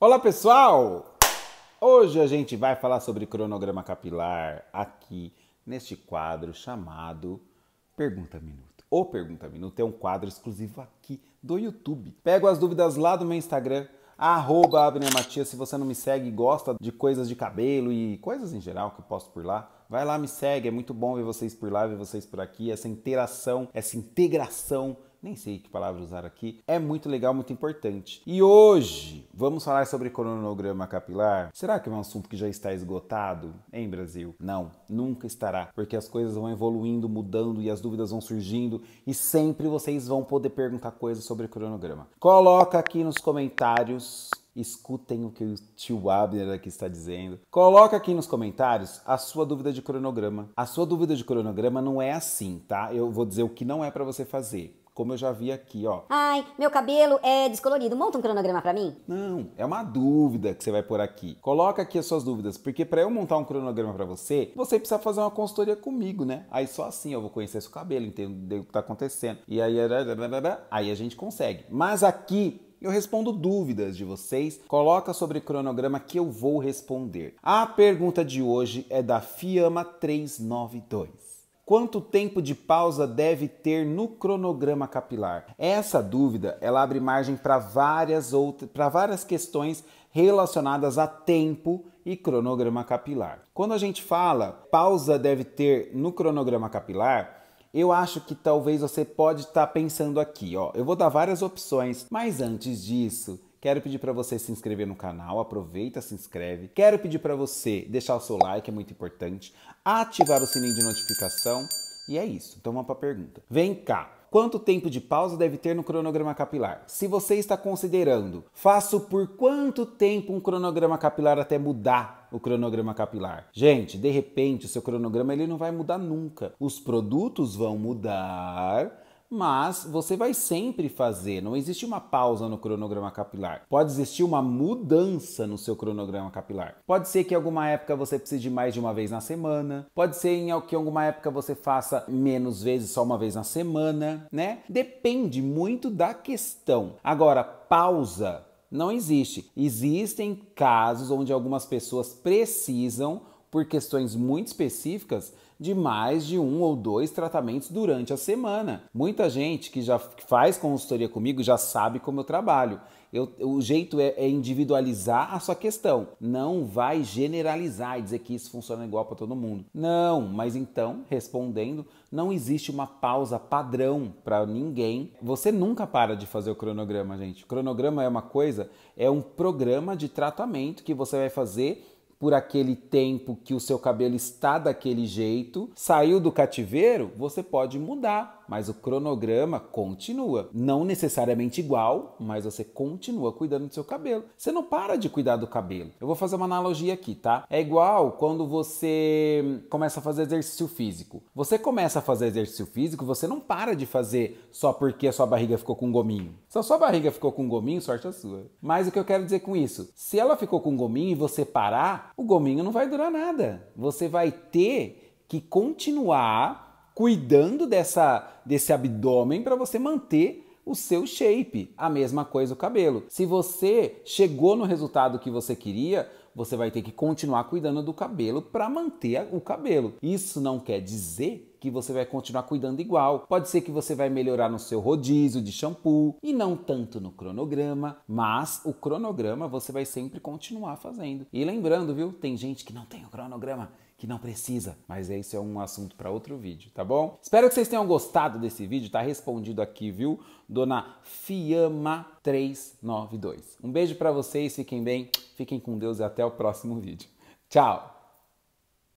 Olá pessoal! Hoje a gente vai falar sobre cronograma capilar aqui neste quadro chamado Pergunta Minuto. O Pergunta Minuto é um quadro exclusivo aqui do YouTube. Pego as dúvidas lá do meu Instagram, arroba Abner Matias. Se você não me segue e gosta de coisas de cabelo e coisas em geral que eu posto por lá, vai lá, me segue. É muito bom ver vocês por lá, ver vocês por aqui. Essa interação, essa integração nem sei que palavra usar aqui, é muito legal, muito importante. E hoje vamos falar sobre cronograma capilar. Será que é um assunto que já está esgotado em Brasil? Não, nunca estará, porque as coisas vão evoluindo, mudando e as dúvidas vão surgindo e sempre vocês vão poder perguntar coisas sobre cronograma. Coloca aqui nos comentários escutem o que o tio Abner aqui está dizendo. Coloca aqui nos comentários a sua dúvida de cronograma. A sua dúvida de cronograma não é assim, tá? Eu vou dizer o que não é para você fazer como eu já vi aqui, ó. Ai, meu cabelo é descolorido. Monta um cronograma para mim? Não, é uma dúvida que você vai por aqui. Coloca aqui as suas dúvidas, porque para eu montar um cronograma para você, você precisa fazer uma consultoria comigo, né? Aí só assim eu vou conhecer seu cabelo, entender o que tá acontecendo. E aí, aí a gente consegue. Mas aqui eu respondo dúvidas de vocês. Coloca sobre cronograma que eu vou responder. A pergunta de hoje é da Fiama 392. Quanto tempo de pausa deve ter no cronograma capilar? Essa dúvida, ela abre margem para várias outras, para várias questões relacionadas a tempo e cronograma capilar. Quando a gente fala pausa deve ter no cronograma capilar, eu acho que talvez você pode estar tá pensando aqui, ó, eu vou dar várias opções, mas antes disso, Quero pedir para você se inscrever no canal, aproveita, se inscreve. Quero pedir para você deixar o seu like, é muito importante, ativar o sininho de notificação e é isso. Então vamos para a pergunta. Vem cá. Quanto tempo de pausa deve ter no cronograma capilar? Se você está considerando, faço por quanto tempo um cronograma capilar até mudar o cronograma capilar? Gente, de repente o seu cronograma ele não vai mudar nunca. Os produtos vão mudar, mas você vai sempre fazer, não existe uma pausa no cronograma capilar. Pode existir uma mudança no seu cronograma capilar. Pode ser que em alguma época você precise de mais de uma vez na semana, pode ser que em alguma época você faça menos vezes, só uma vez na semana, né? Depende muito da questão. Agora, pausa não existe. Existem casos onde algumas pessoas precisam por questões muito específicas de mais de um ou dois tratamentos durante a semana. Muita gente que já faz consultoria comigo já sabe como eu trabalho. Eu, o jeito é, é, individualizar a sua questão. Não vai generalizar e dizer que isso funciona igual para todo mundo. Não, mas então, respondendo, não existe uma pausa padrão para ninguém. Você nunca para de fazer o cronograma, gente. O cronograma é uma coisa, é um programa de tratamento que você vai fazer por aquele tempo que o seu cabelo está daquele jeito, saiu do cativeiro, você pode mudar mas o cronograma continua. Não necessariamente igual, mas você continua cuidando do seu cabelo. Você não para de cuidar do cabelo. Eu vou fazer uma analogia aqui, tá? É igual quando você começa a fazer exercício físico. Você começa a fazer exercício físico, você não para de fazer só porque a sua barriga ficou com gominho. Se a sua barriga ficou com gominho, sorte a é sua. Mas o que eu quero dizer com isso? Se ela ficou com gominho e você parar, o gominho não vai durar nada. Você vai ter que continuar cuidando dessa, desse abdômen para você manter o seu shape. A mesma coisa o cabelo. Se você chegou no resultado que você queria, você vai ter que continuar cuidando do cabelo para manter o cabelo. Isso não quer dizer que você vai continuar cuidando igual, pode ser que você vai melhorar no seu rodízio de shampoo e não tanto no cronograma, mas o cronograma você vai sempre continuar fazendo. E lembrando, viu, tem gente que não tem o cronograma que não precisa. Mas esse é um assunto para outro vídeo, tá bom? Espero que vocês tenham gostado desse vídeo, tá respondido aqui, viu? Dona Fiamma 392. Um beijo para vocês, fiquem bem, fiquem com Deus e até o próximo vídeo. Tchau.